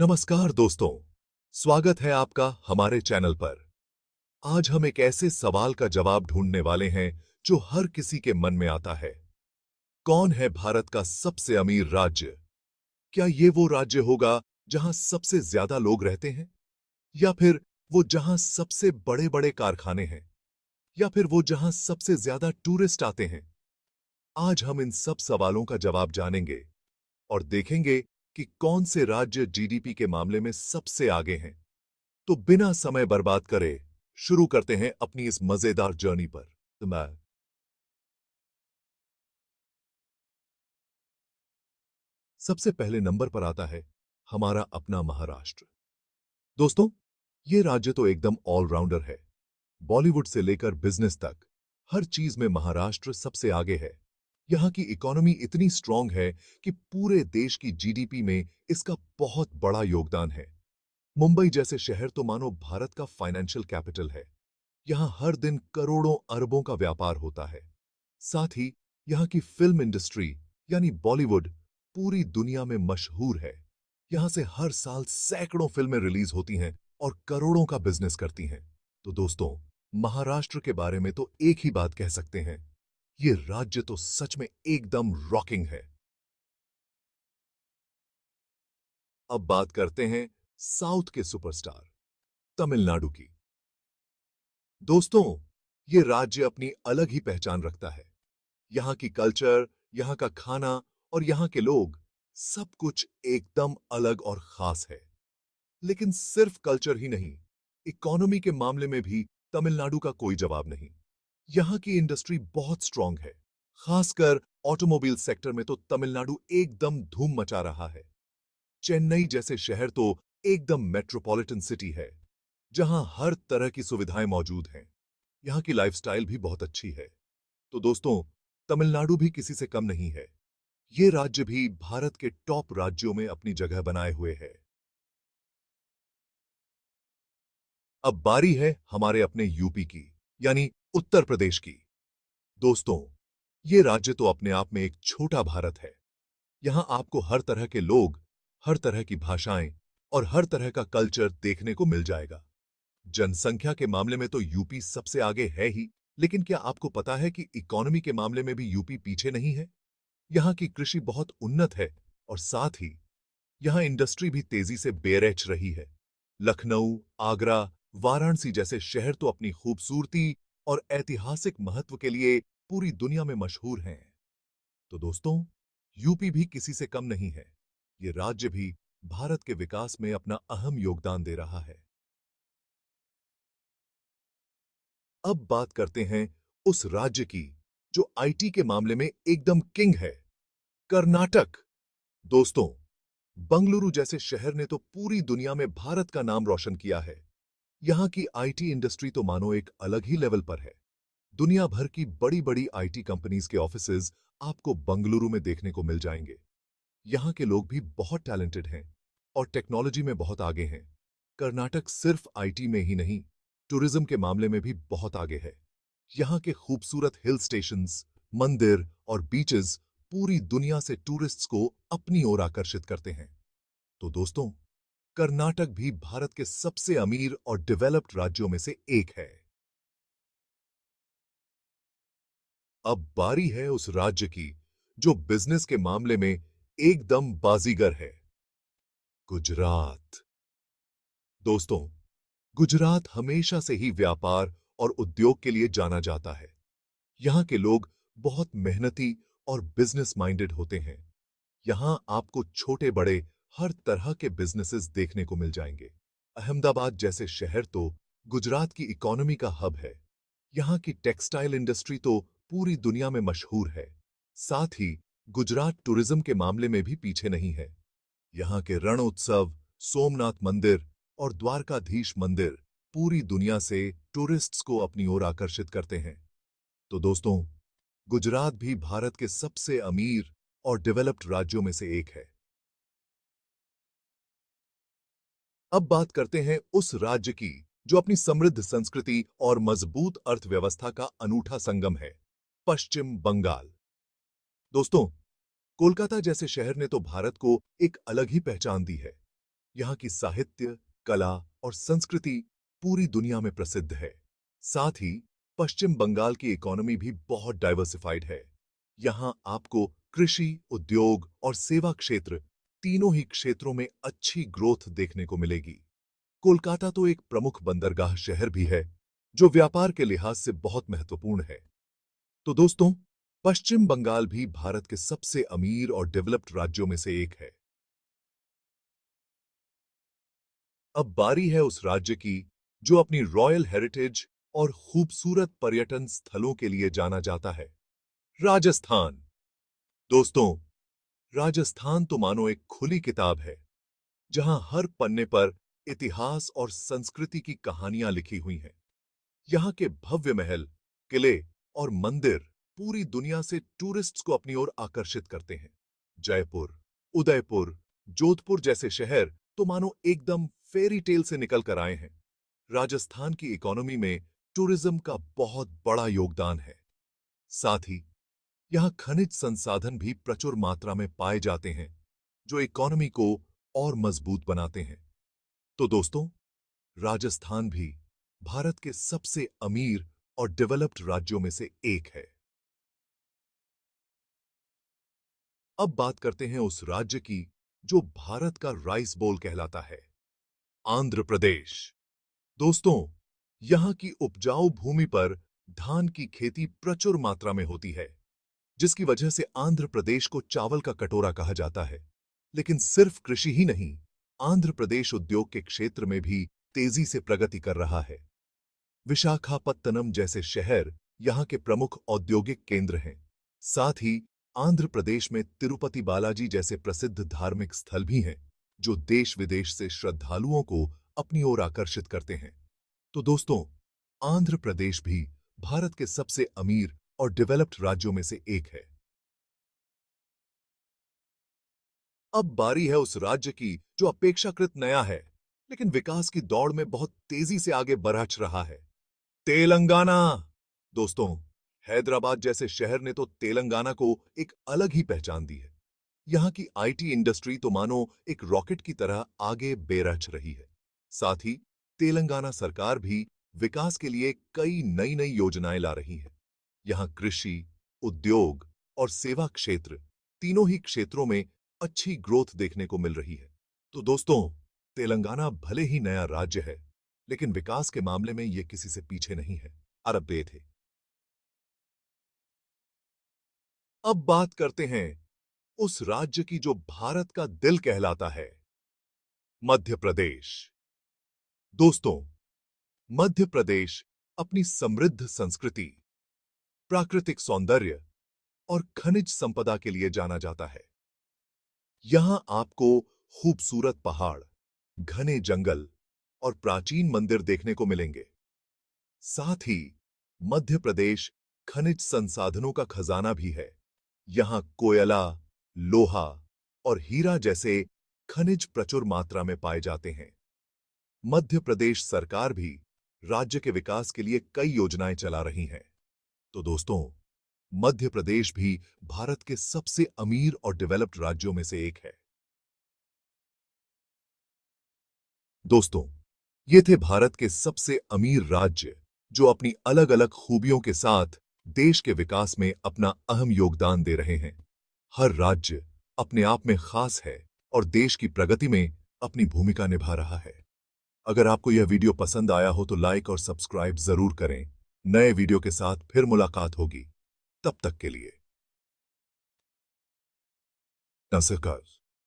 नमस्कार दोस्तों स्वागत है आपका हमारे चैनल पर आज हम एक ऐसे सवाल का जवाब ढूंढने वाले हैं जो हर किसी के मन में आता है कौन है भारत का सबसे अमीर राज्य क्या ये वो राज्य होगा जहां सबसे ज्यादा लोग रहते हैं या फिर वो जहां सबसे बड़े बड़े कारखाने हैं या फिर वो जहां सबसे ज्यादा टूरिस्ट आते हैं आज हम इन सब सवालों का जवाब जानेंगे और देखेंगे कि कौन से राज्य जीडीपी के मामले में सबसे आगे हैं तो बिना समय बर्बाद करे शुरू करते हैं अपनी इस मजेदार जर्नी पर तो मैं सबसे पहले नंबर पर आता है हमारा अपना महाराष्ट्र दोस्तों ये राज्य तो एकदम ऑलराउंडर है बॉलीवुड से लेकर बिजनेस तक हर चीज में महाराष्ट्र सबसे आगे है यहाँ की इकोनॉमी इतनी स्ट्रांग है कि पूरे देश की जीडीपी में इसका बहुत बड़ा योगदान है मुंबई जैसे शहर तो मानो भारत का फाइनेंशियल कैपिटल है यहाँ हर दिन करोड़ों अरबों का व्यापार होता है साथ ही यहाँ की फिल्म इंडस्ट्री यानी बॉलीवुड पूरी दुनिया में मशहूर है यहाँ से हर साल सैकड़ों फिल्में रिलीज होती हैं और करोड़ों का बिजनेस करती हैं तो दोस्तों महाराष्ट्र के बारे में तो एक ही बात कह सकते हैं ये राज्य तो सच में एकदम रॉकिंग है अब बात करते हैं साउथ के सुपरस्टार तमिलनाडु की दोस्तों ये राज्य अपनी अलग ही पहचान रखता है यहां की कल्चर यहां का खाना और यहां के लोग सब कुछ एकदम अलग और खास है लेकिन सिर्फ कल्चर ही नहीं इकोनॉमी के मामले में भी तमिलनाडु का कोई जवाब नहीं यहाँ की इंडस्ट्री बहुत स्ट्रांग है खासकर ऑटोमोबाइल सेक्टर में तो तमिलनाडु एकदम धूम मचा रहा है चेन्नई जैसे शहर तो एकदम मेट्रोपॉलिटन सिटी है जहां हर तरह की सुविधाएं मौजूद हैं यहां की लाइफस्टाइल भी बहुत अच्छी है तो दोस्तों तमिलनाडु भी किसी से कम नहीं है ये राज्य भी भारत के टॉप राज्यों में अपनी जगह बनाए हुए है अब बारी है हमारे अपने यूपी की यानी उत्तर प्रदेश की दोस्तों ये राज्य तो अपने आप में एक छोटा भारत है यहां आपको हर तरह के लोग हर तरह की भाषाएं और हर तरह का कल्चर देखने को मिल जाएगा जनसंख्या के मामले में तो यूपी सबसे आगे है ही लेकिन क्या आपको पता है कि इकोनॉमी के मामले में भी यूपी पीछे नहीं है यहां की कृषि बहुत उन्नत है और साथ ही यहां इंडस्ट्री भी तेजी से बेरेच रही है लखनऊ आगरा वाराणसी जैसे शहर तो अपनी खूबसूरती और ऐतिहासिक महत्व के लिए पूरी दुनिया में मशहूर हैं तो दोस्तों यूपी भी किसी से कम नहीं है ये राज्य भी भारत के विकास में अपना अहम योगदान दे रहा है अब बात करते हैं उस राज्य की जो आईटी के मामले में एकदम किंग है कर्नाटक दोस्तों बंगलुरु जैसे शहर ने तो पूरी दुनिया में भारत का नाम रोशन किया है यहाँ की आईटी इंडस्ट्री तो मानो एक अलग ही लेवल पर है दुनिया भर की बड़ी बड़ी आईटी कंपनीज के ऑफिस आपको बंगलुरु में देखने को मिल जाएंगे यहाँ के लोग भी बहुत टैलेंटेड हैं और टेक्नोलॉजी में बहुत आगे हैं कर्नाटक सिर्फ आईटी में ही नहीं टूरिज्म के मामले में भी बहुत आगे है यहाँ के खूबसूरत हिल स्टेशन मंदिर और बीचेस पूरी दुनिया से टूरिस्ट्स को अपनी ओर आकर्षित करते हैं तो दोस्तों कर्नाटक भी भारत के सबसे अमीर और डेवलप्ड राज्यों में से एक है अब बारी है उस राज्य की जो बिजनेस के मामले में एकदम बाजीगर है गुजरात दोस्तों गुजरात हमेशा से ही व्यापार और उद्योग के लिए जाना जाता है यहां के लोग बहुत मेहनती और बिजनेस माइंडेड होते हैं यहां आपको छोटे बड़े हर तरह के बिजनेसेस देखने को मिल जाएंगे अहमदाबाद जैसे शहर तो गुजरात की इकोनॉमी का हब है यहाँ की टेक्सटाइल इंडस्ट्री तो पूरी दुनिया में मशहूर है साथ ही गुजरात टूरिज्म के मामले में भी पीछे नहीं है यहाँ के रण उत्सव सोमनाथ मंदिर और द्वारकाधीश मंदिर पूरी दुनिया से टूरिस्ट्स को अपनी ओर आकर्षित करते हैं तो दोस्तों गुजरात भी भारत के सबसे अमीर और डेवलप्ड राज्यों में से एक है अब बात करते हैं उस राज्य की जो अपनी समृद्ध संस्कृति और मजबूत अर्थव्यवस्था का अनूठा संगम है पश्चिम बंगाल दोस्तों कोलकाता जैसे शहर ने तो भारत को एक अलग ही पहचान दी है यहाँ की साहित्य कला और संस्कृति पूरी दुनिया में प्रसिद्ध है साथ ही पश्चिम बंगाल की इकोनॉमी भी बहुत डाइवर्सिफाइड है यहां आपको कृषि उद्योग और सेवा क्षेत्र तीनों ही क्षेत्रों में अच्छी ग्रोथ देखने को मिलेगी कोलकाता तो एक प्रमुख बंदरगाह शहर भी है जो व्यापार के लिहाज से बहुत महत्वपूर्ण है तो दोस्तों पश्चिम बंगाल भी भारत के सबसे अमीर और डेवलप्ड राज्यों में से एक है अब बारी है उस राज्य की जो अपनी रॉयल हेरिटेज और खूबसूरत पर्यटन स्थलों के लिए जाना जाता है राजस्थान दोस्तों राजस्थान तो मानो एक खुली किताब है जहां हर पन्ने पर इतिहास और संस्कृति की कहानियां लिखी हुई हैं यहां के भव्य महल किले और मंदिर पूरी दुनिया से टूरिस्ट्स को अपनी ओर आकर्षित करते हैं जयपुर उदयपुर जोधपुर जैसे शहर तो मानो एकदम फेरी टेल से निकल कर आए हैं राजस्थान की इकोनॉमी में टूरिज्म का बहुत बड़ा योगदान है साथ ही यहाँ खनिज संसाधन भी प्रचुर मात्रा में पाए जाते हैं जो इकोनॉमी को और मजबूत बनाते हैं तो दोस्तों राजस्थान भी भारत के सबसे अमीर और डेवलप्ड राज्यों में से एक है अब बात करते हैं उस राज्य की जो भारत का राइस बोल कहलाता है आंध्र प्रदेश दोस्तों यहां की उपजाऊ भूमि पर धान की खेती प्रचुर मात्रा में होती है जिसकी वजह से आंध्र प्रदेश को चावल का कटोरा कहा जाता है लेकिन सिर्फ कृषि ही नहीं आंध्र प्रदेश उद्योग के क्षेत्र में भी तेजी से प्रगति कर रहा है विशाखापत्तनम जैसे शहर यहां के प्रमुख औद्योगिक केंद्र हैं साथ ही आंध्र प्रदेश में तिरुपति बालाजी जैसे प्रसिद्ध धार्मिक स्थल भी हैं जो देश विदेश से श्रद्धालुओं को अपनी ओर आकर्षित करते हैं तो दोस्तों आंध्र प्रदेश भी भारत के सबसे अमीर और डेवलप्ड राज्यों में से एक है अब बारी है उस राज्य की जो अपेक्षाकृत नया है लेकिन विकास की दौड़ में बहुत तेजी से आगे बरहच रहा है तेलंगाना दोस्तों हैदराबाद जैसे शहर ने तो तेलंगाना को एक अलग ही पहचान दी है यहां की आईटी इंडस्ट्री तो मानो एक रॉकेट की तरह आगे बेरहच रही है साथ ही तेलंगाना सरकार भी विकास के लिए कई नई नई योजनाएं ला रही है यहाँ कृषि उद्योग और सेवा क्षेत्र तीनों ही क्षेत्रों में अच्छी ग्रोथ देखने को मिल रही है तो दोस्तों तेलंगाना भले ही नया राज्य है लेकिन विकास के मामले में यह किसी से पीछे नहीं है अरब दे थे अब बात करते हैं उस राज्य की जो भारत का दिल कहलाता है मध्य प्रदेश दोस्तों मध्य प्रदेश अपनी समृद्ध संस्कृति प्राकृतिक सौंदर्य और खनिज संपदा के लिए जाना जाता है यहां आपको खूबसूरत पहाड़ घने जंगल और प्राचीन मंदिर देखने को मिलेंगे साथ ही मध्य प्रदेश खनिज संसाधनों का खजाना भी है यहां कोयला लोहा और हीरा जैसे खनिज प्रचुर मात्रा में पाए जाते हैं मध्य प्रदेश सरकार भी राज्य के विकास के लिए कई योजनाएं चला रही हैं तो दोस्तों मध्य प्रदेश भी भारत के सबसे अमीर और डेवलप्ड राज्यों में से एक है दोस्तों ये थे भारत के सबसे अमीर राज्य जो अपनी अलग अलग खूबियों के साथ देश के विकास में अपना अहम योगदान दे रहे हैं हर राज्य अपने आप में खास है और देश की प्रगति में अपनी भूमिका निभा रहा है अगर आपको यह वीडियो पसंद आया हो तो लाइक और सब्सक्राइब जरूर करें नए वीडियो के साथ फिर मुलाकात होगी तब तक के लिए नमस्कार